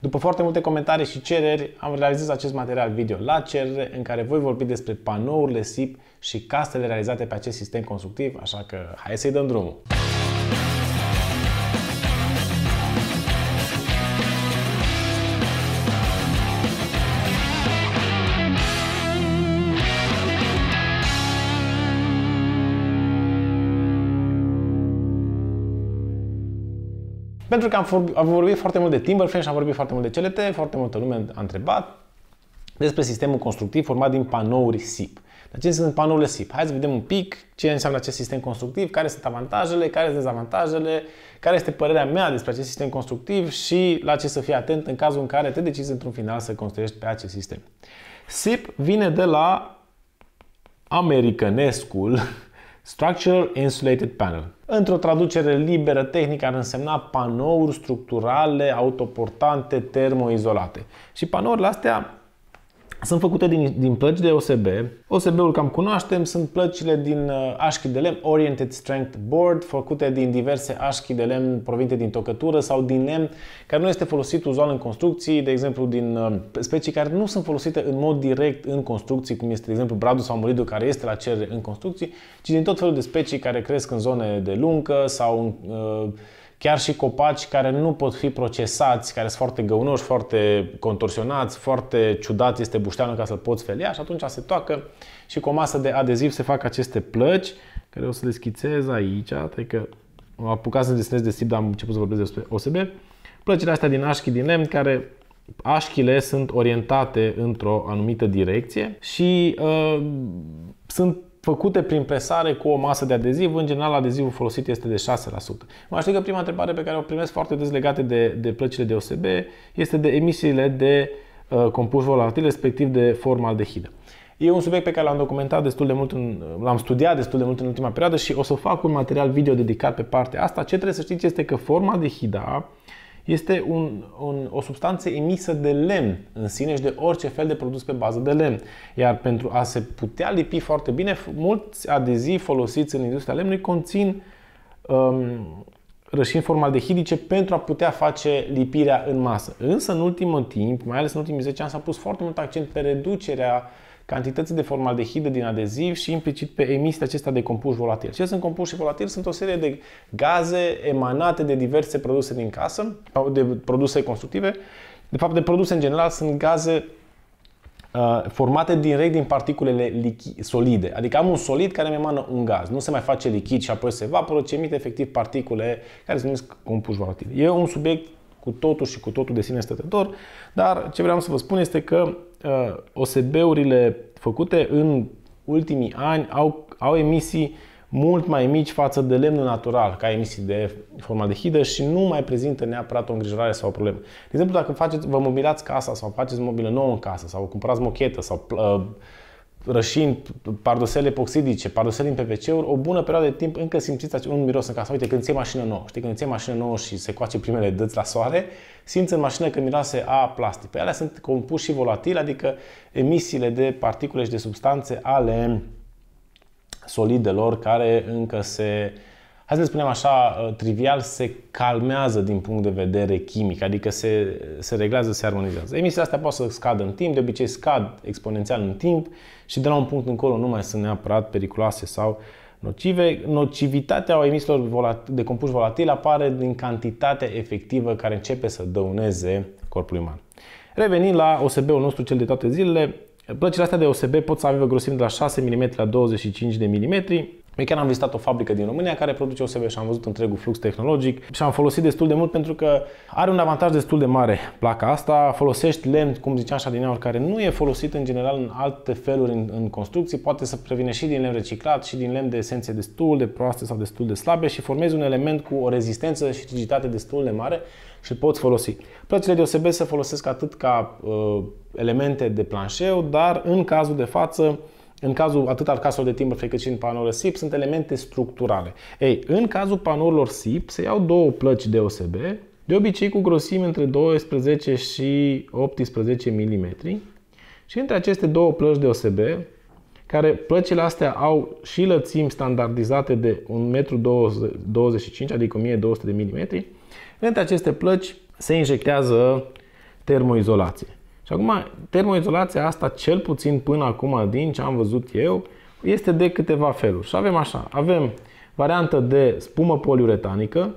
După foarte multe comentarii și cereri, am realizat acest material video la cerere în care voi vorbi despre panourile SIP și casele realizate pe acest sistem constructiv, așa că hai să-i dăm drumul! Pentru că am, am vorbit foarte mult de Timberframe și am vorbit foarte mult de CLT, foarte multă lume a întrebat despre sistemul constructiv format din panouri SIP. Dar ce sunt panourile SIP? Hai să vedem un pic ce înseamnă acest sistem constructiv, care sunt avantajele, care sunt dezavantajele, care este părerea mea despre acest sistem constructiv și la ce să fii atent în cazul în care te decizi într-un final să construiești pe acest sistem. SIP vine de la americanescul Structural Insulated Panel. Într-o traducere liberă, tehnica ar însemna panouri structurale, autoportante, termoizolate. Și panourile astea sunt făcute din, din plăci de OSB. OSB-ul cam cunoaștem, sunt plăcile din uh, așchi de lemn Oriented Strength Board, făcute din diverse așchi de lemn provinte din tocătură sau din lemn, care nu este folosit uzual în construcții, de exemplu din uh, specii care nu sunt folosite în mod direct în construcții, cum este de exemplu bradul sau muridul care este la cerere în construcții, ci din tot felul de specii care cresc în zone de luncă sau în uh, Chiar și copaci care nu pot fi procesați, care sunt foarte găunoși, foarte contorsionați, foarte ciudat este bușteanul ca să-l poți felia și atunci se toacă și cu o masă de adeziv se fac aceste plăci care o să le schițez aici, Atâi că am apucat să desenez de dar am început să vorbesc despre OSB. Plăcile astea din așchi din lemn care așchile sunt orientate într-o anumită direcție și uh, sunt făcute prin presare cu o masă de adeziv. În general, adezivul folosit este de 6%. Mă aștept că prima întrebare pe care o primesc foarte des legate de, de plăcile de OSB este de emisiile de uh, compuși volatil, respectiv de formaldehidă. E un subiect pe care l-am documentat destul de mult, uh, l-am studiat destul de mult în ultima perioadă și o să fac un material video dedicat pe partea asta. Ce trebuie să știți este că formaldehida uh, este un, un, o substanță emisă de lemn în sine și de orice fel de produs pe bază de lemn. Iar pentru a se putea lipi foarte bine, mulți adezii folosiți în industria lemnului conțin um, rășini formaldehidice pentru a putea face lipirea în masă. Însă în ultimul timp, mai ales în ultimii 10 ani, s-a pus foarte mult accent pe reducerea uh, cantității de formaldehidă din adeziv și implicit pe emisia acesta de compuși volatil. Ce sunt compuși volatili? Sunt o serie de gaze emanate de diverse produse din casă, de produse constructive. De fapt, de produse în general sunt gaze formate uh, formate direct din particulele solide. Adică am un solid care emană un gaz. Nu se mai face lichid și apoi se evaporă, ci emite efectiv particule care se numesc compuși volatili. E un subiect cu totul și cu totul de sine stătător, dar ce vreau să vă spun este că Uh, OSB-urile făcute în ultimii ani au, au emisii mult mai mici față de lemnul natural, ca emisii de formaldehidă și nu mai prezintă neapărat o îngrijorare sau o problemă. De exemplu, dacă faceți, vă mobilați casa sau faceți mobilă nouă în casă sau cumpărați mochetă sau uh, rășini, pardosele epoxidice, pardosele în PVC-uri, o bună perioadă de timp încă simțiți un miros în casă. Uite, când ție mașină nouă, știi, când ție mașină nouă și se coace primele dăți la soare, simți în mașină că miroase a plastic. Pe păi alea sunt compuși și volatili, adică emisiile de particule și de substanțe ale solidelor care încă se hai să spunem așa, uh, trivial, se calmează din punct de vedere chimic, adică se, se reglează, se armonizează. Emisiile astea pot să scadă în timp, de obicei scad exponențial în timp și de la un punct încolo nu mai sunt neapărat periculoase sau nocive. Nocivitatea emisiilor de compuși volatil apare din cantitatea efectivă care începe să dăuneze corpul uman. Revenind la OSB-ul nostru cel de toate zilele, plăcile astea de OSB pot să aibă grosimi de la 6 mm la 25 de mm, noi chiar am vizitat o fabrică din România care produce OSB și am văzut întregul flux tehnologic și am folosit destul de mult pentru că are un avantaj destul de mare placa asta. Folosești lemn, cum ziceam așa din aur, care nu e folosit în general în alte feluri în, în construcții, poate să previne și din lemn reciclat și din lemn de esențe destul de proaste sau destul de slabe și formezi un element cu o rezistență și rigiditate destul de mare și poți folosi. Plăcile de OSB se folosesc atât ca uh, elemente de planșeu, dar în cazul de față în cazul atât al caselor de timbre cât și în panourile SIP, sunt elemente structurale. Ei, în cazul panourilor SIP se iau două plăci DOSB, de obicei cu grosime între 12 și 18 mm și între aceste două plăci DOSB, care plăcile astea au și lățimi standardizate de 1,25 m, adică 1200 de mm, între aceste plăci se injectează termoizolație. Și acum, termoizolația asta, cel puțin până acum, din ce am văzut eu, este de câteva feluri. Și avem așa, avem variantă de spumă poliuretanică.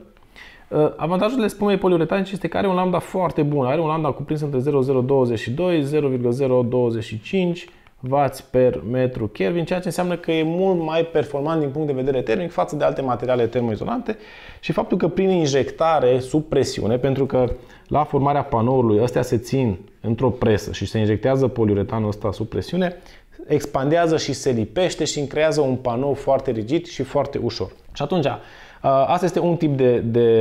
Ă, avantajul de spumei poliuretanice este că are un lambda foarte bun. Are un lambda cuprins între 0,022, 0,025 W per metru Kelvin, ceea ce înseamnă că e mult mai performant din punct de vedere termic față de alte materiale termoizolante și faptul că prin injectare sub presiune, pentru că la formarea panoului astea se țin într-o presă și se injectează poliuretanul ăsta sub presiune, expandează și se lipește și creează un panou foarte rigid și foarte ușor. Și atunci, Uh, asta este un tip de, de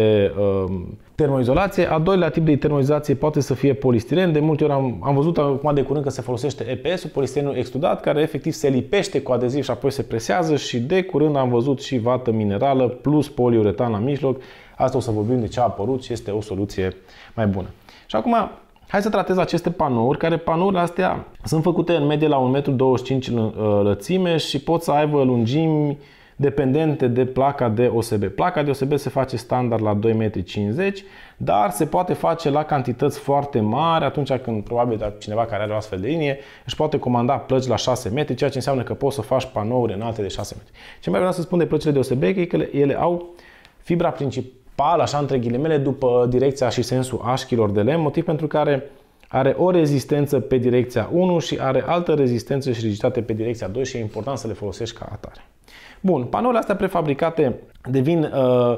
um, termoizolație. A doilea tip de termoizolație poate să fie polistiren. De multe ori am, am văzut acum de curând că se folosește EPS-ul, polistirenul extrudat, care efectiv se lipește cu adeziv și apoi se presează și de curând am văzut și vată minerală plus poliuretan la mijloc. Asta o să vorbim de ce a apărut și este o soluție mai bună. Și acum Hai să tratez aceste panouri, care panourile astea sunt făcute în medie la 1,25 m uh, lățime și pot să aibă lungimi dependente de placa de OSB. Placa de OSB se face standard la 2,50 m, dar se poate face la cantități foarte mari atunci când probabil cineva care are o astfel de linie își poate comanda plăci la 6 m, ceea ce înseamnă că poți să faci panouri înalte de 6 m. Ce mai vreau să spun de plăcile de OSB e că ele au fibra principală, așa între ghilimele, după direcția și sensul așchilor de lemn, motiv pentru care are o rezistență pe direcția 1 și are altă rezistență și rigiditate pe direcția 2 și e important să le folosești ca atare. Bun, panourile astea prefabricate devin, uh,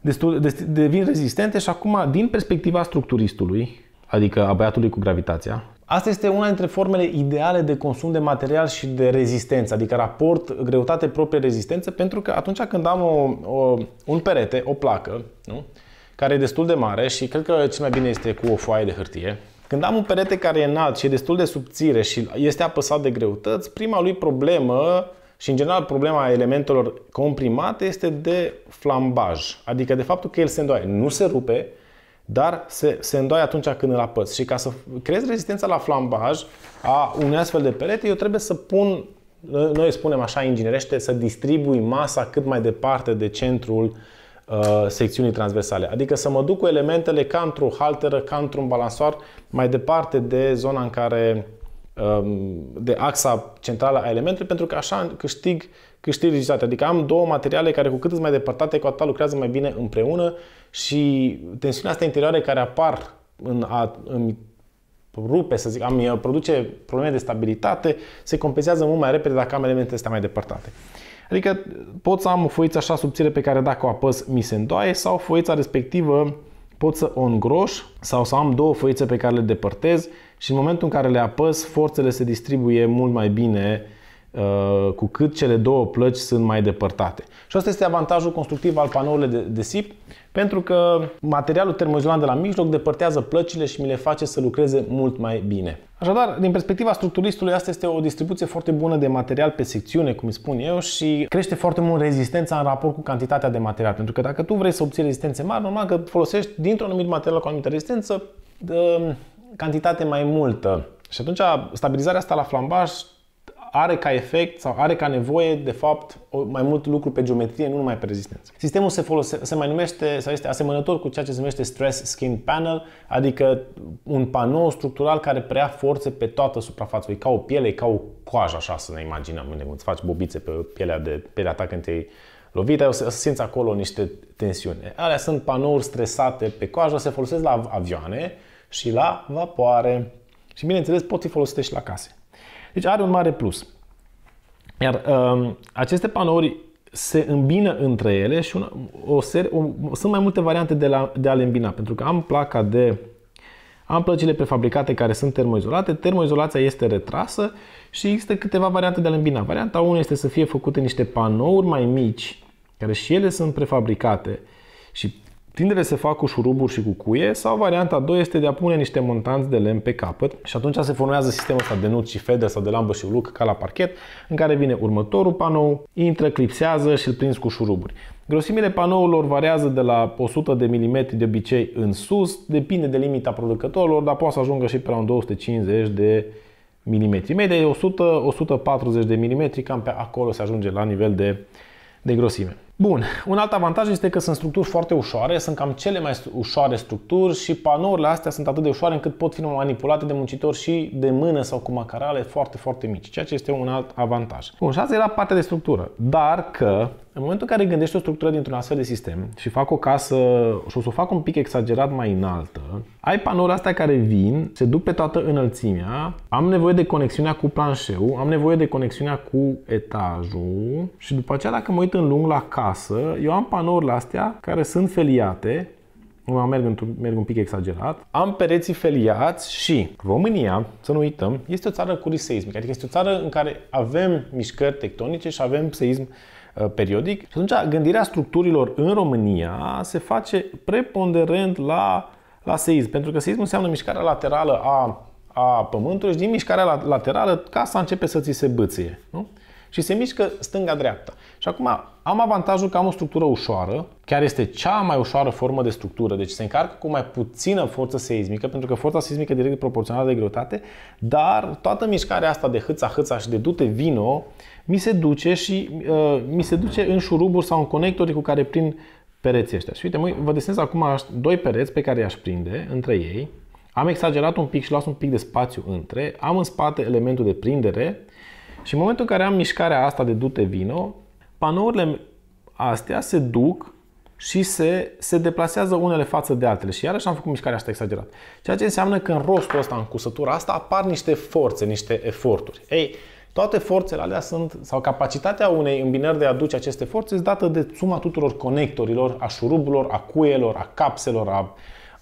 destul, de, devin rezistente și acum, din perspectiva structuristului, adică a băiatului cu gravitația, Asta este una dintre formele ideale de consum de material și de rezistență, adică raport greutate proprie rezistență, pentru că atunci când am o, o, un perete, o placă, nu? care e destul de mare și cred că cel mai bine este cu o foaie de hârtie, când am un perete care e înalt și e destul de subțire și este apăsat de greutăți, prima lui problemă și în general problema elementelor comprimate este de flambaj, adică de faptul că el se îndoaie. Nu se rupe, dar se, se îndoaie atunci când îl apăți. Și ca să creez rezistența la flambaj a unui astfel de perete, eu trebuie să pun, noi spunem așa inginerește, să distribui masa cât mai departe de centrul uh, secțiunii transversale. Adică să mă duc cu elementele ca într-o halteră, ca într-un balansoar, mai departe de zona în care Um, de axa centrală a elementului, pentru că așa câștig, câștig rigiditatea. Adică am două materiale care cu cât sunt mai depărtate, cu atât lucrează mai bine împreună și tensiunea asta interioare care apar în a în rupe, să zic, am uh, produce probleme de stabilitate, se compensează mult mai repede dacă am elementele astea mai depărtate. Adică pot să am o foiță așa subțire pe care dacă o apăs mi se îndoaie sau foița respectivă pot să o îngroș sau să am două făițe pe care le depărtez și în momentul în care le apăs, forțele se distribuie mult mai bine Uh, cu cât cele două plăci sunt mai depărtate. Și asta este avantajul constructiv al panourilor de, de SIP, pentru că materialul termoizolant de la mijloc depărtează plăcile și mi le face să lucreze mult mai bine. Așadar, din perspectiva structuristului, asta este o distribuție foarte bună de material pe secțiune, cum îi spun eu, și crește foarte mult rezistența în raport cu cantitatea de material. Pentru că dacă tu vrei să obții rezistențe mari, normal că folosești dintr-un anumit material cu o anumită rezistență de um, cantitate mai multă. Și atunci, stabilizarea asta la flambaj are ca efect sau are ca nevoie, de fapt, mai mult lucru pe geometrie, nu numai pe rezistență. Sistemul se, folose, se mai numește sau este asemănător cu ceea ce se numește stress skin panel, adică un panou structural care prea forțe pe toată suprafața. E ca o piele, e ca o coajă, așa să ne imaginăm. Unde îți faci bobițe pe pielea, de, pielea ta când te lovit, o să simți acolo niște tensiune. Alea sunt panouri stresate pe coajă, se folosesc la avioane și la vapoare. Și bineînțeles pot fi folosite și la case. Deci are un mare plus. Iar um, aceste panouri se îmbină între ele și una, o serie, o, sunt mai multe variante de, la, de a le îmbina, pentru că am placa de am plăcile prefabricate care sunt termoizolate, termoizolația este retrasă și există câteva variante de a le îmbina. Varianta 1 este să fie făcute niște panouri mai mici, care și ele sunt prefabricate și Tindele se fac cu șuruburi și cu cuie sau varianta a doua este de a pune niște montanți de lemn pe capăt și atunci se formează sistemul ăsta de nuci și fede sau de lambă și uluc ca la parchet în care vine următorul panou, intră, clipsează și îl prins cu șuruburi. Grosimile panourilor variază de la 100 de mm de obicei în sus, depinde de limita producătorilor, dar poate să ajungă și pe la un 250 de mm. Media e 100-140 de mm, cam pe acolo se ajunge la nivel de, de grosime. Bun, un alt avantaj este că sunt structuri foarte ușoare, sunt cam cele mai ușoare structuri și panourile astea sunt atât de ușoare încât pot fi manipulate de muncitori și de mână sau cu macarale foarte, foarte mici, ceea ce este un alt avantaj. Bun, și asta era partea de structură, dar că în momentul în care gândești o structură dintr-un astfel de sistem și fac o casă și o să o fac un pic exagerat mai înaltă, ai panourile astea care vin, se duc pe toată înălțimea, am nevoie de conexiunea cu planșeu, am nevoie de conexiunea cu etajul și după aceea dacă mă uit în lung la casă, acasă, eu am panourile astea care sunt feliate, nu merg, merg un pic exagerat. Am pereții feliați și România, să nu uităm, este o țară cu risc seismic. Adică este o țară în care avem mișcări tectonice și avem seism uh, periodic. Și atunci gândirea structurilor în România se face preponderent la, la seism. Pentru că seismul înseamnă mișcarea laterală a, a pământului și din mișcarea laterală casa începe să ți se bâție. Nu? și se mișcă stânga-dreapta. Și acum am avantajul că am o structură ușoară, chiar este cea mai ușoară formă de structură, deci se încarcă cu mai puțină forță seismică, pentru că forța seismică direct proporțională de greutate, dar toată mișcarea asta de hâța-hâța și de dute vino mi se duce și uh, mi se duce în șuruburi sau în conectori cu care prin pereții ăștia. Și uite, vă desenez acum doi pereți pe care i-aș prinde între ei. Am exagerat un pic și las un pic de spațiu între. Am în spate elementul de prindere și în momentul în care am mișcarea asta de dute vino, panourile astea se duc și se, se deplasează unele față de altele. Și iarăși am făcut mișcarea asta exagerat. Ceea ce înseamnă că în rostul ăsta, în cusătura asta, apar niște forțe, niște eforturi. Ei, toate forțele alea sunt, sau capacitatea unei îmbinări de a aduce aceste forțe este dată de suma tuturor conectorilor, a șuruburilor, a cuielor, a capselor, a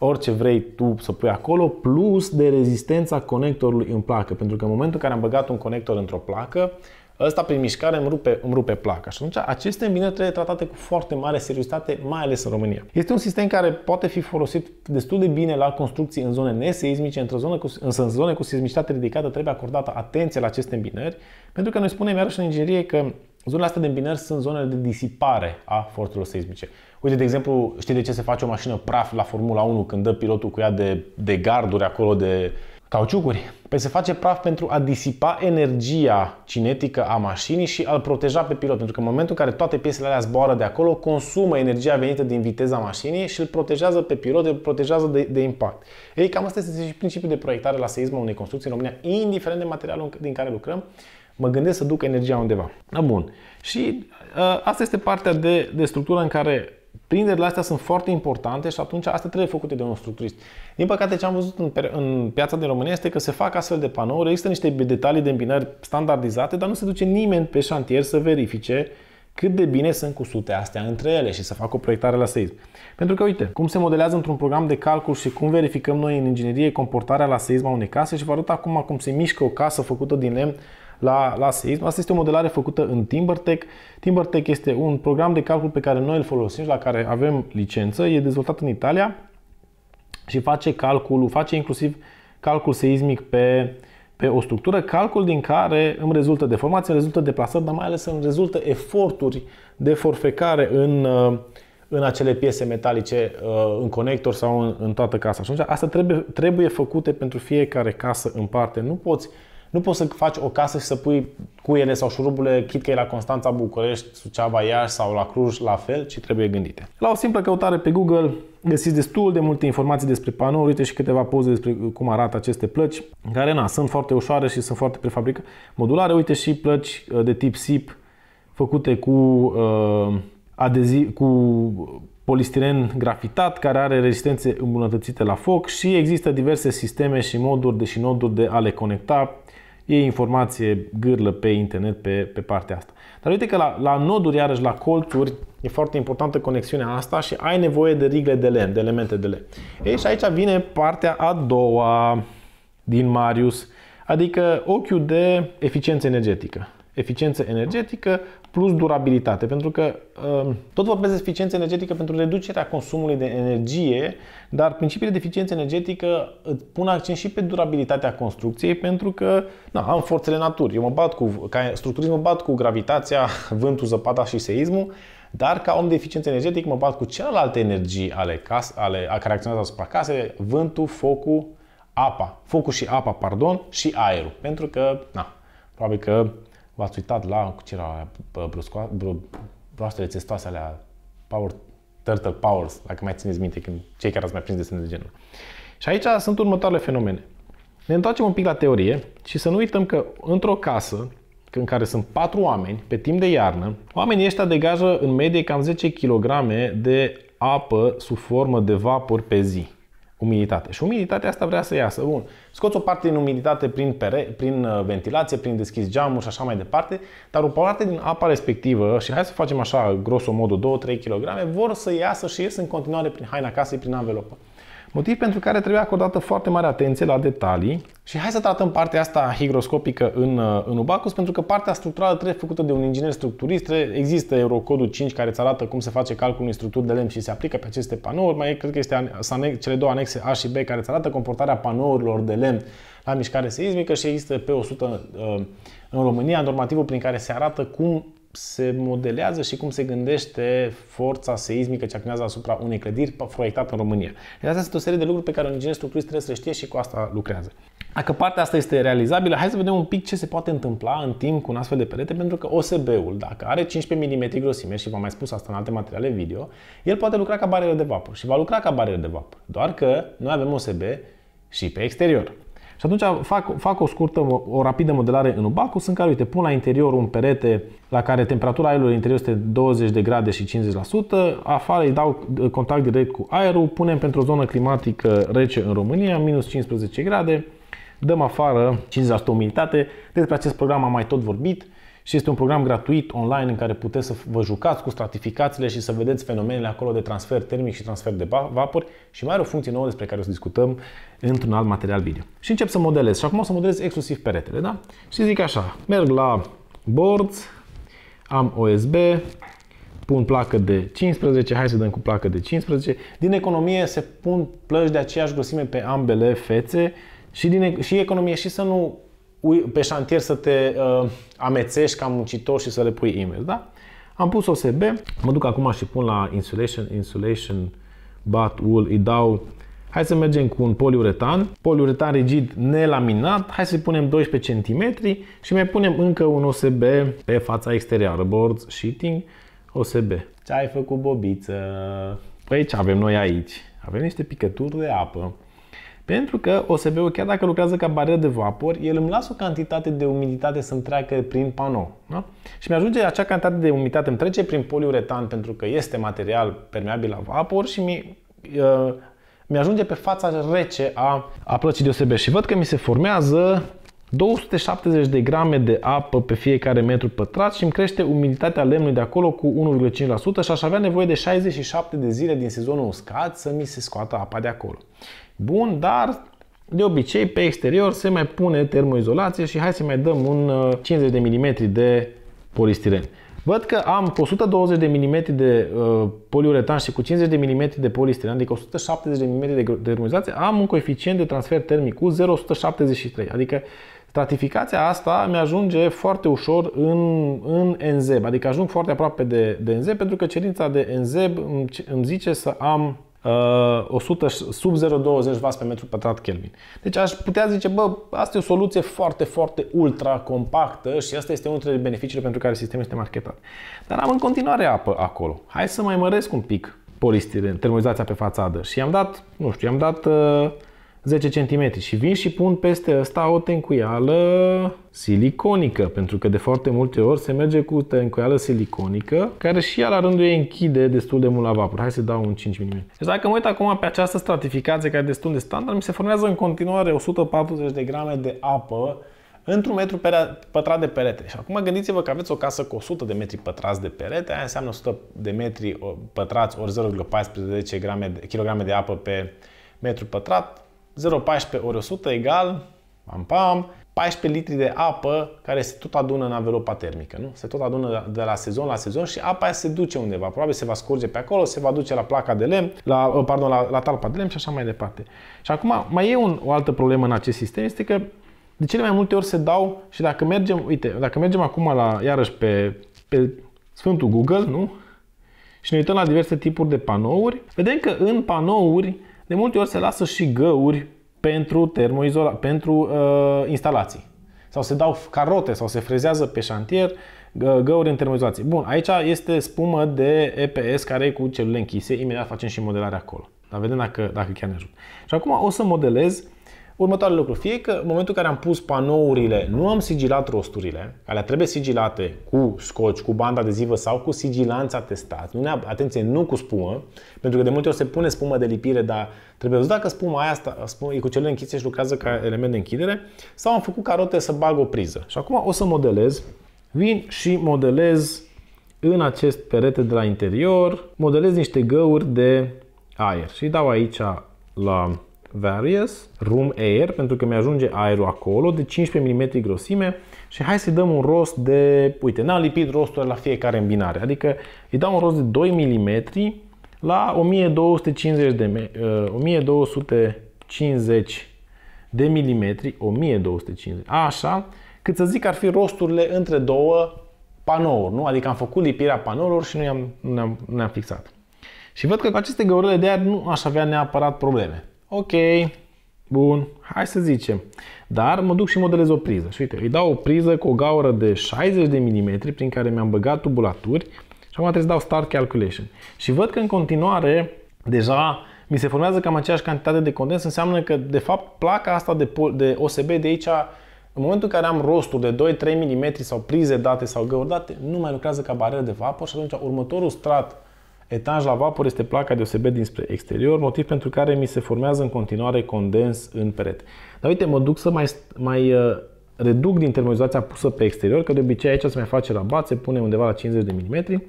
orice vrei tu să pui acolo, plus de rezistența conectorului în placă. Pentru că în momentul în care am băgat un conector într-o placă, ăsta prin mișcare îmi rupe, îmi rupe placa. Și atunci aceste vineri trebuie tratate cu foarte mare seriozitate, mai ales în România. Este un sistem care poate fi folosit destul de bine la construcții în zone neseismice, într-o zonă cu, însă în zone cu seismicitate ridicată trebuie acordată atenție la aceste îmbinări, pentru că noi spunem iarăși în inginerie că Zonele astea de împinări sunt zonele de disipare a forțelor seismice. Uite, de exemplu, știi de ce se face o mașină praf la Formula 1 când dă pilotul cu ea de, de garduri acolo de cauciucuri? Păi se face praf pentru a disipa energia cinetică a mașinii și a-l proteja pe pilot. Pentru că în momentul în care toate piesele alea zboară de acolo, consumă energia venită din viteza mașinii și îl protejează pe pilot, îl protejează de, de impact. Ei, cam asta este și principiul de proiectare la seismă unei construcții în România, indiferent de materialul din care lucrăm mă gândesc să duc energia undeva. Na bun. Și uh, asta este partea de, de structură în care prinderile astea sunt foarte importante și atunci astea trebuie făcute de un structurist. Din păcate, ce am văzut în, în piața din România este că se fac astfel de panouri, există niște detalii de îmbinări standardizate, dar nu se duce nimeni pe șantier să verifice cât de bine sunt cusute astea între ele și să fac o proiectare la seism. Pentru că, uite, cum se modelează într-un program de calcul și cum verificăm noi în inginerie comportarea la seism a unei case și vă arăt acum cum se mișcă o casă făcută din lemn la, la seism. Asta este o modelare făcută în TimberTech. TimberTech este un program de calcul pe care noi îl folosim și la care avem licență. E dezvoltat în Italia și face calculul, face inclusiv calcul seismic pe, pe o structură, calcul din care îmi rezultă deformații, îmi rezultă deplasări, dar mai ales îmi rezultă eforturi de forfecare în, uh, în acele piese metalice, uh, în conector sau în, în toată casa. Și atunci, asta trebuie, trebuie făcute pentru fiecare casă în parte. Nu poți nu poți să faci o casă și să pui cuiele sau șurubule, chit că e la Constanța, București, Suceava, Iași sau la Cluj, la fel, ci trebuie gândite. La o simplă căutare pe Google găsiți destul de multe informații despre panouri, uite și câteva poze despre cum arată aceste plăci, care na, sunt foarte ușoare și sunt foarte prefabricate. modulare, uite și plăci uh, de tip SIP făcute cu uh, adezi- cu polistiren grafitat care are rezistențe îmbunătățite la foc și există diverse sisteme și moduri de și noduri de a le conecta e informație gârlă pe internet pe, pe partea asta. Dar uite că la, la noduri, iarăși la colțuri, e foarte importantă conexiunea asta și ai nevoie de rigle de lemn, de elemente de lemn. Ei, și aici vine partea a doua din Marius, adică ochiul de eficiență energetică. Eficiență energetică plus durabilitate, pentru că um, tot vorbesc de eficiență energetică pentru reducerea consumului de energie, dar principiile de eficiență energetică îți pun accent și pe durabilitatea construcției, pentru că na, am forțele naturii, eu mă bat cu, ca structurism mă bat cu gravitația, vântul, zăpada și seismul, dar ca om de eficiență energetică mă bat cu celelalte energii ale, cas, ale a care acționează asupra casei, vântul, focul, apa, focul și apa, pardon, și aerul, pentru că, na, probabil că v-ați uitat la ce era broastele testoase alea Power, Turtle Powers, dacă mai țineți minte, când cei care ați mai prins desene de genul. Și aici sunt următoarele fenomene. Ne întoarcem un pic la teorie și să nu uităm că într-o casă în care sunt patru oameni pe timp de iarnă, oamenii ăștia degajă în medie cam 10 kg de apă sub formă de vapor pe zi umiditate. Și umiditatea asta vrea să iasă. Bun, scoți o parte din umiditate prin, pere, prin uh, ventilație, prin deschis geamul și așa mai departe, dar o parte din apa respectivă, și hai să facem așa, grosomodo, 2-3 kg, vor să iasă și ies în continuare prin haina casei, prin anvelopă. Motiv pentru care trebuie acordată foarte mare atenție la detalii. Și hai să tratăm partea asta higroscopică în, uh, în Ubacus, pentru că partea structurală trebuie făcută de un inginer structurist. Există Eurocodul 5 care îți arată cum se face calculul unei structuri de lemn și se aplică pe aceste panouri. Mai cred că este cele două anexe A și B care îți arată comportarea panourilor de lemn la mișcare seismică și există pe 100 uh, în România normativul prin care se arată cum se modelează și cum se gândește forța seismică ce acționează asupra unei clădiri proiectate în România. De deci asta sunt o serie de lucruri pe care un inginer structurist trebuie să le știe și cu asta lucrează. Dacă partea asta este realizabilă, hai să vedem un pic ce se poate întâmpla în timp cu un astfel de perete, pentru că OSB-ul, dacă are 15 mm grosime, și v-am mai spus asta în alte materiale video, el poate lucra ca barieră de vapor și va lucra ca barieră de vapor. Doar că noi avem OSB și pe exterior. Și atunci fac, fac o scurtă, o rapidă modelare în ubacus în care, uite, pun la interior un perete la care temperatura aerului interior este 20 de grade și 50%, afară îi dau uh, contact direct cu aerul, punem pentru o zonă climatică rece în România, minus 15 grade, dăm afară 50% umiditate, despre acest program am mai tot vorbit, și este un program gratuit online în care puteți să vă jucați cu stratificațiile și să vedeți fenomenele acolo de transfer termic și transfer de vapori și mai are o funcție nouă despre care o să discutăm într-un alt material video. Și încep să modelez. Și acum o să modelez exclusiv peretele, da? Și zic așa, merg la boards, am OSB, pun placă de 15, hai să dăm cu placă de 15. Din economie se pun plăci de aceeași grosime pe ambele fețe și, din, și economie și să nu pe șantier să te uh, amețești ca muncitor și să le pui e da? Am pus OSB, mă duc acum și pun la insulation, insulation, bat, wool, îi dau Hai să mergem cu un poliuretan, poliuretan rigid nelaminat, hai să punem 12 cm și mai punem încă un OSB pe fața exterioară, boards, sheeting, OSB. Ce ai făcut, bobiță? Păi ce avem noi aici? Avem niște picături de apă. Pentru că OSB-ul, chiar dacă lucrează ca barieră de vapor, el îmi lasă o cantitate de umiditate să-mi treacă prin panou. Da? Și mi-ajunge acea cantitate de umiditate, îmi trece prin poliuretan pentru că este material permeabil la vapor și mi, uh, mi-ajunge pe fața rece a, a plăcii de OSB. Și văd că mi se formează 270 de grame de apă pe fiecare metru pătrat și îmi crește umiditatea lemnului de acolo cu 1,5% și aș avea nevoie de 67 de zile din sezonul uscat să mi se scoată apa de acolo bun, dar de obicei pe exterior se mai pune termoizolație și hai să mai dăm un 50 uh, de mm de polistiren. Văd că am cu 120 de mm de uh, poliuretan și cu 50 de mm de polistiren, adică 170 de mm de termoizolație, am un coeficient de transfer termic cu 0,173. Adică stratificația asta mi-ajunge foarte ușor în, în NZEB, adică ajung foarte aproape de, de NZEB pentru că cerința de NZEB îmi, îmi zice să am 100, uh, sub 0,20 W pe metru pătrat Kelvin. Deci aș putea zice, bă, asta e o soluție foarte, foarte ultra compactă și asta este unul dintre beneficiile pentru care sistemul este marketat. Dar am în continuare apă acolo. Hai să mai măresc un pic polistiren, termoizația pe fațadă și i-am dat, nu știu, i-am dat uh, 10 cm și vin și pun peste asta o tencuială siliconică, pentru că de foarte multe ori se merge cu tencuială siliconică, care și ea la rândul ei închide destul de mult la vapor. Hai să dau un 5 mm. Deci dacă mă uit acum pe această stratificație care e destul de standard, mi se formează în continuare 140 de grame de apă într-un metru pătrat de perete. Și acum gândiți-vă că aveți o casă cu 100 de metri pătrați de perete, aia înseamnă 100 de metri pătrați ori 0,14 grame de, kilograme de apă pe metru pătrat, 0,14 ori 100 egal, pam, pam, 14 litri de apă care se tot adună în anvelopa termică. Nu? Se tot adună de la sezon la sezon și apa aia se duce undeva. Probabil se va scurge pe acolo, se va duce la placa de lemn, la, uh, pardon, la, la talpa de lemn și așa mai departe. Și acum mai e un, o altă problemă în acest sistem, este că de cele mai multe ori se dau și dacă mergem, uite, dacă mergem acum la, iarăși pe, pe Sfântul Google, nu? Și ne uităm la diverse tipuri de panouri, vedem că în panouri de multe ori se lasă și găuri pentru, termoizola, pentru uh, instalații. Sau se dau carote sau se frezează pe șantier găuri în termoizolație. Bun, aici este spumă de EPS care e cu celule închise. Imediat facem și modelarea acolo. Dar vedem dacă, dacă chiar ne ajută. Și acum o să modelez următoarele lucru. Fie că în momentul în care am pus panourile, nu am sigilat rosturile, alea trebuie sigilate cu scoci, cu bandă adezivă sau cu sigilanța testat. Nu atenție, nu cu spumă, pentru că de multe ori se pune spumă de lipire, dar trebuie văzut dacă spuma aia asta, spuma, e cu cele închise și lucrează ca element de închidere, sau am făcut carote să bag o priză. Și acum o să modelez. Vin și modelez în acest perete de la interior, modelez niște găuri de aer și dau aici la Various Room Air, pentru că mi-ajunge aerul acolo, de 15 mm grosime și hai să-i dăm un rost de, uite, n-am lipit rostul la fiecare îmbinare, adică îi dau un rost de 2 mm la 1250 de, uh, 1250 de milimetri, 1250, așa, cât să zic ar fi rosturile între două panouri, nu? Adică am făcut lipirea panourilor și nu ne-am, ne-am, ne fixat. Și văd că aceste găurile de aer nu aș avea neapărat probleme. Ok, bun, hai să zicem. Dar mă duc și modelez o priză. Și uite, îi dau o priză cu o gaură de 60 de mm prin care mi-am băgat tubulaturi și acum trebuie să dau Start Calculation. Și văd că în continuare deja mi se formează cam aceeași cantitate de condens, înseamnă că de fapt placa asta de, de OSB de aici în momentul în care am rosturi de 2-3 mm sau prize date sau găuri date, nu mai lucrează ca barieră de vapor și atunci următorul strat Etaj la vapor este placa deosebit dinspre exterior, motiv pentru care mi se formează în continuare condens în perete. Dar uite, mă duc să mai, mai uh, reduc din termoizolația pusă pe exterior, că de obicei aici se mai face rabat, se pune undeva la 50 de mm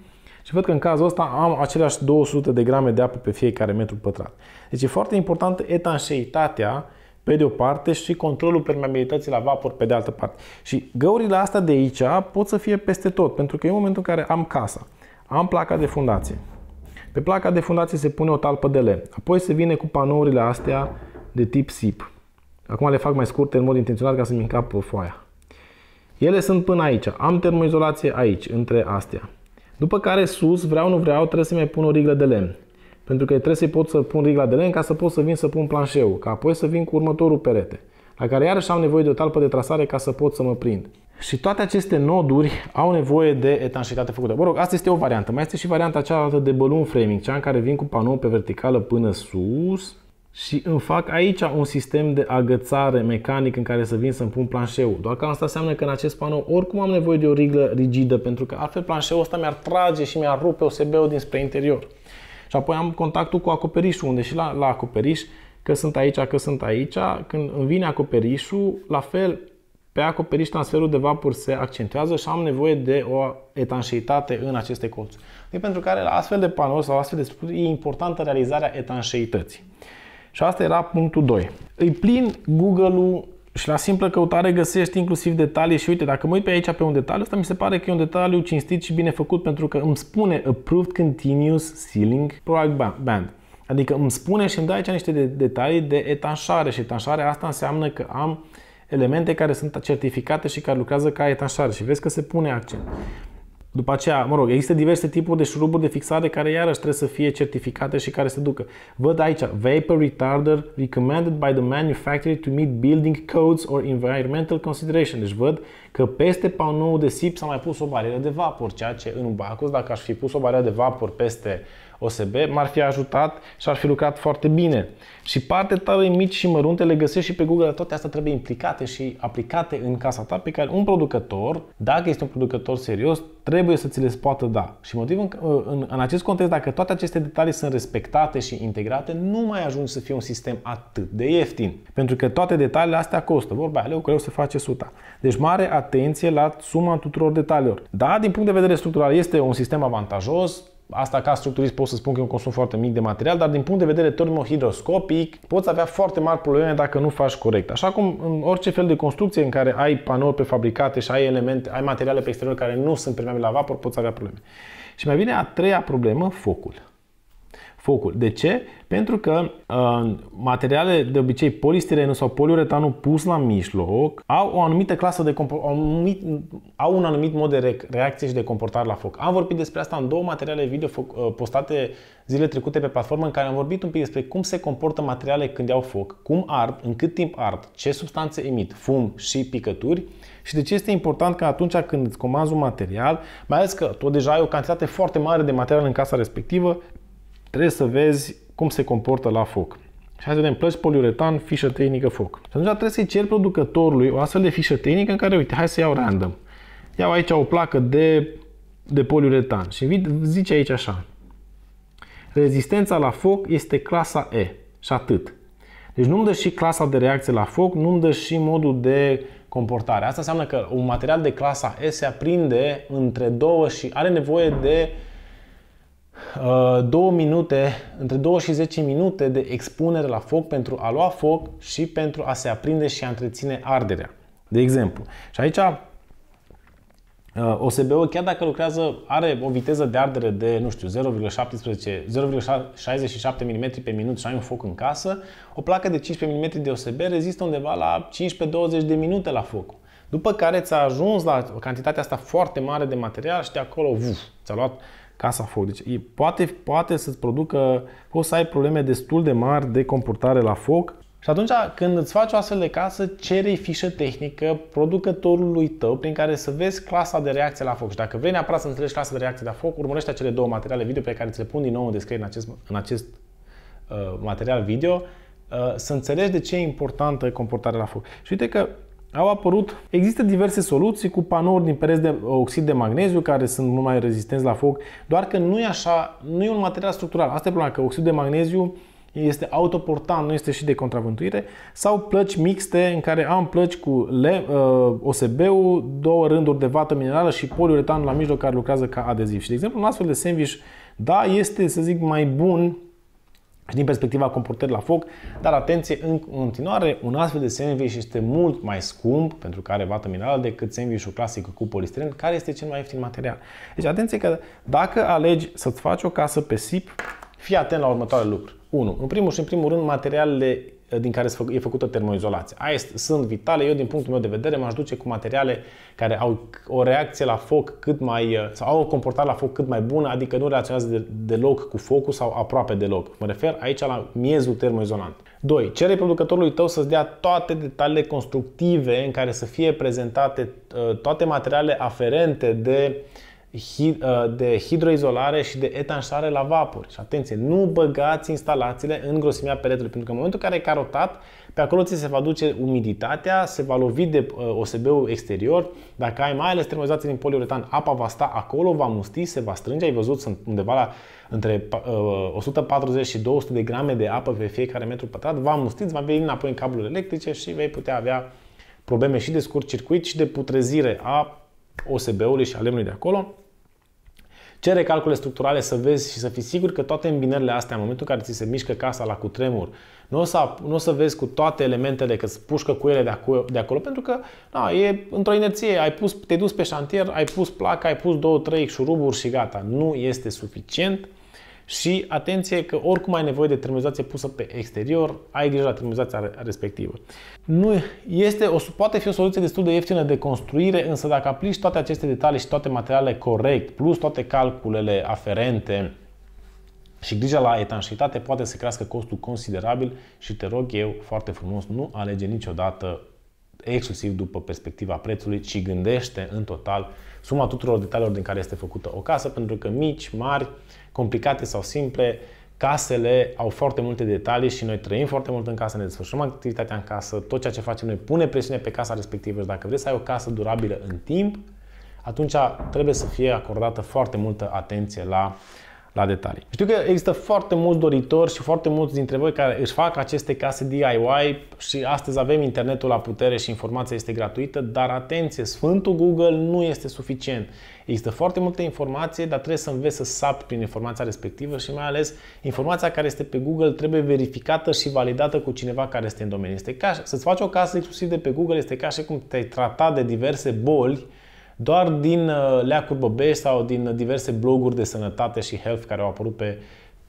și văd că în cazul ăsta am aceleași 200 de grame de apă pe fiecare metru pătrat. Deci e foarte important etanșeitatea pe de o parte și controlul permeabilității la vapor pe de altă parte. Și găurile astea de aici pot să fie peste tot, pentru că e în momentul în care am casa, am placa de fundație, pe placa de fundație se pune o talpă de lemn. Apoi se vine cu panourile astea de tip SIP. Acum le fac mai scurte în mod intenționat ca să-mi încap foaia. Ele sunt până aici. Am termoizolație aici, între astea. După care sus, vreau, nu vreau, trebuie să-mi pun o riglă de lemn. Pentru că trebuie să pot să pun rigla de lemn ca să pot să vin să pun planșeul, ca apoi să vin cu următorul perete, la care iarăși am nevoie de o talpă de trasare ca să pot să mă prind. Și toate aceste noduri au nevoie de etanșitate făcută. Mă rog, asta este o variantă. Mai este și varianta cealaltă de balloon framing, cea în care vin cu panou pe verticală până sus și îmi fac aici un sistem de agățare mecanic în care să vin să-mi pun planșeul. Doar că asta înseamnă că în acest panou oricum am nevoie de o riglă rigidă pentru că altfel planșeul ăsta mi-ar trage și mi-ar rupe OSB-ul dinspre interior. Și apoi am contactul cu acoperișul, unde și la, la acoperiș, că sunt aici, că sunt aici, când îmi vine acoperișul, la fel pe acoperiș transferul de vapor se accentuează și am nevoie de o etanșeitate în aceste colțuri. De deci pentru care la astfel de panouri sau astfel de structuri e importantă realizarea etanșeității. Și asta era punctul 2. Îi plin Google-ul și la simplă căutare găsești inclusiv detalii și uite, dacă mă uit pe aici pe un detaliu, ăsta mi se pare că e un detaliu cinstit și bine făcut pentru că îmi spune Approved Continuous Sealing Product Band. Adică îmi spune și îmi dă aici niște de detalii de etanșare și etanșarea asta înseamnă că am uh, elemente care sunt certificate și care lucrează ca etanșare și vezi că se pune accent. După aceea, mă rog, există diverse tipuri de șuruburi de fixare care iarăși trebuie să fie certificate și care se ducă. Văd aici, vapor retarder recommended by the manufacturer to meet building codes or environmental consideration. Deci văd că peste panoul de sip s-a mai pus o barieră de vapor, ceea ce în Bacus, dacă aș fi pus o barieră de vapor peste uh, OSB, m-ar fi ajutat și ar fi lucrat foarte bine. Și parte tale mici și mărunte le găsești și pe Google, toate astea trebuie implicate și aplicate în casa ta pe care un producător, dacă este un producător serios, trebuie să ți le poată da. Și motivul în, în, în acest context, dacă toate aceste detalii sunt respectate și integrate, nu mai ajungi să fie un sistem atât de ieftin. Pentru că toate detaliile astea costă. Vorba aia, leu că leu se face suta. Deci mare atenție la suma tuturor detaliilor. Da, din punct de vedere structural este un sistem avantajos, Asta ca structurist pot să spun că e un consum foarte mic de material, dar din punct de vedere termohidroscopic poți avea foarte mari probleme dacă nu faci corect. Așa cum în orice fel de construcție în care ai panouri prefabricate și ai elemente, ai materiale pe exterior care nu sunt permeabile la vapor, poți avea probleme. Și mai vine a treia problemă, focul focul. De ce? Pentru că uh, materialele de obicei polistirenul sau poliuretanul pus la mijloc au o anumită clasă de anumit, au un anumit mod de re- reacție și de comportare la foc. Am vorbit despre asta în două materiale video foc, uh, postate zile trecute pe platformă în care am vorbit un pic despre cum se comportă materiale când iau foc, cum ard, în cât timp ard, ce substanțe emit, fum și picături și de ce este important că atunci când îți comanzi un material, mai ales că tu deja ai o cantitate foarte mare de material în casa respectivă, trebuie să vezi cum se comportă la foc. Și hai să vedem, plăci poliuretan, fișă tehnică foc. Și atunci trebuie să-i cer producătorului o astfel de fișă tehnică în care, uite, hai să iau random. Iau aici o placă de, de poliuretan și zice aici așa. Rezistența la foc este clasa E și atât. Deci nu-mi dă și clasa de reacție la foc, nu-mi dă și modul de comportare. Asta înseamnă că un material de clasa E se aprinde între două și are nevoie de 2 uh, minute, între 2 și 10 minute de expunere la foc pentru a lua foc și pentru a se aprinde și a întreține arderea. De exemplu. Și aici uh, OSB-ul, chiar dacă lucrează, are o viteză de ardere de, nu știu, 0,67 mm pe minut și ai un foc în casă, o placă de 15 mm de OSB rezistă undeva la 15-20 de minute la foc. După care ți-a ajuns la o cantitate asta foarte mare de material și de acolo, vuf, ți-a luat casa foc. Deci poate, poate să-ți producă, poți să ai probleme destul de mari de comportare la foc. Și atunci când îți faci o astfel de casă, cere fișă tehnică producătorului tău prin care să vezi clasa de reacție la foc. Și dacă vrei neapărat să înțelegi clasa de reacție la foc, urmărește acele două materiale video pe care ți le pun din nou în descriere în acest, în acest uh, material video, uh, să înțelegi de ce e importantă comportarea la foc. Și uite că au apărut, există diverse soluții cu panouri din pereți de oxid de magneziu care sunt mult mai rezistenți la foc, doar că nu e așa, nu e un material structural. Asta e problema, că oxidul de magneziu este autoportant, nu este și de contravântuire, sau plăci mixte în care am plăci cu uh, OSB-ul, două rânduri de vată minerală și poliuretan la mijloc care lucrează ca adeziv. Și de exemplu, un astfel de sandwich, da, este, să zic, mai bun și din perspectiva comportării la foc, dar atenție, în continuare, un astfel de sandwich este mult mai scump pentru care vată minerală decât sandwichul clasic cu polistiren, care este cel mai ieftin material. Deci atenție că dacă alegi să-ți faci o casă pe sip, fii atent la următoarele lucruri. 1. În primul și în primul rând, materialele din care e făcută termoizolația. Aia sunt vitale. Eu, din punctul meu de vedere, m-aș duce cu materiale care au o reacție la foc cât mai, uh, sau au o comportare la foc cât mai bună, adică nu reacționează de, deloc cu focul sau aproape deloc. Mă refer aici la miezul termoizolant. 2. Cere producătorului tău să-ți dea toate detaliile constructive în care să fie prezentate uh, toate materialele aferente de uh, Uh, de hidroizolare și de etanșare la vapuri. Și atenție, nu băgați instalațiile în grosimea peretului, pentru că în momentul în care e carotat, pe acolo ți se va duce umiditatea, se va lovi de uh, OSB-ul exterior. Dacă ai mai ales termoizații din poliuretan, apa va sta acolo, va musti, se va strânge. Ai văzut, sunt undeva la între 140 uh, și 200 de grame de apă pe fiecare metru pătrat. Va musti, va veni înapoi în cabluri electrice și vei putea avea probleme și de scurt circuit și de putrezire a OSB-ului și a lemnului de acolo. Cere calcule structurale să vezi și să fii sigur că toate îmbinările astea, în momentul în care ți se mișcă casa la cutremur, nu o să, nu o să vezi cu toate elementele că îți pușcă cu ele de acolo, de acolo pentru că na, e într-o inerție. Ai pus, te-ai dus pe șantier, ai pus placa, ai pus două, trei șuruburi și gata. Nu este suficient și atenție că oricum ai nevoie de termizație pusă pe exterior, ai grijă la termizația respectivă. Nu este, o, poate fi o soluție destul de ieftină de construire, însă dacă aplici toate aceste detalii și toate materialele corect, plus toate calculele aferente și grija la etanșitate, poate să crească costul considerabil și te rog eu foarte frumos, nu alege niciodată exclusiv după perspectiva prețului și gândește în total suma tuturor detaliilor din care este făcută o casă, pentru că mici, mari, complicate sau simple, casele au foarte multe detalii și noi trăim foarte mult în casă, ne desfășurăm activitatea în casă, tot ceea ce facem noi pune presiune pe casa respectivă și dacă vrei să ai o casă durabilă în timp, atunci trebuie să fie acordată foarte multă atenție la la detalii. Știu că există foarte mulți doritori și foarte mulți dintre voi care își fac aceste case DIY și astăzi avem internetul la putere și informația este gratuită, dar atenție, Sfântul Google nu este suficient. Există foarte multă informație, dar trebuie să înveți să sapi prin informația respectivă și mai ales informația care este pe Google trebuie verificată și validată cu cineva care este în domeniu. Este ca să-ți faci o casă exclusiv de pe Google este ca și cum te-ai tratat de diverse boli doar din uh, Leacuri Băbești sau din uh, diverse bloguri de sănătate și health care au apărut pe,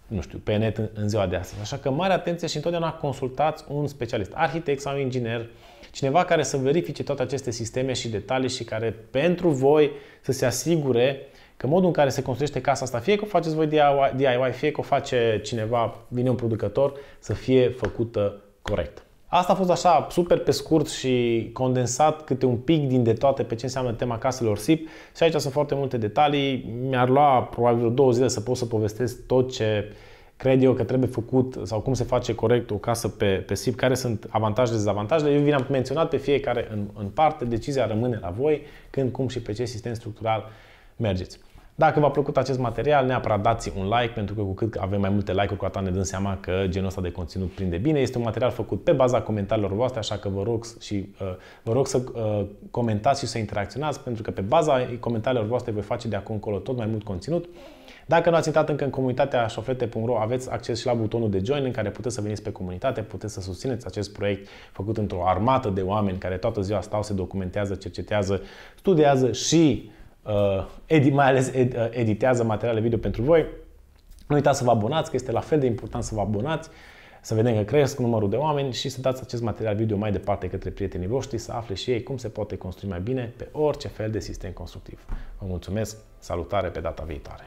nu știu, pe net în, în ziua de astăzi. Așa că mare atenție și întotdeauna consultați un specialist, arhitect sau inginer, cineva care să verifice toate aceste sisteme și detalii și care pentru voi să se asigure că modul în care se construiește casa asta, fie că o faceți voi DIY, fie că o face cineva, vine un producător, să fie făcută corect. Asta a fost așa super pe scurt și condensat câte un pic din de toate pe ce înseamnă tema caselor SIP și aici sunt foarte multe detalii. Mi-ar lua probabil două zile să pot să povestesc tot ce cred eu că trebuie făcut sau cum se face corect o casă pe, pe SIP, care sunt avantajele, dezavantajele. Eu vi am menționat pe fiecare în, în parte, decizia rămâne la voi când, cum și pe ce sistem structural mergeți. Dacă v-a plăcut acest material, neapărat dați un like, pentru că cu cât avem mai multe like-uri, cu atât ne dăm seama că genul ăsta de conținut prinde bine. Este un material făcut pe baza comentariilor voastre, așa că vă rog, și, uh, vă rog să uh, comentați și să interacționați, pentru că pe baza comentariilor voastre voi face de acum încolo tot mai mult conținut. Dacă nu ați intrat încă în comunitatea șoflete.ro, aveți acces și la butonul de join în care puteți să veniți pe comunitate, puteți să susțineți acest proiect făcut într-o armată de oameni care toată ziua stau, se documentează, cercetează, studiază și uh, edi, mai ales ed, uh, editează materiale video pentru voi. Nu uitați să vă abonați, că este la fel de important să vă abonați, să vedem că cresc numărul de oameni și să dați acest material video mai departe către prietenii voștri, să afle și ei cum se poate construi mai bine pe orice fel de sistem constructiv. Vă mulțumesc, salutare pe data viitoare!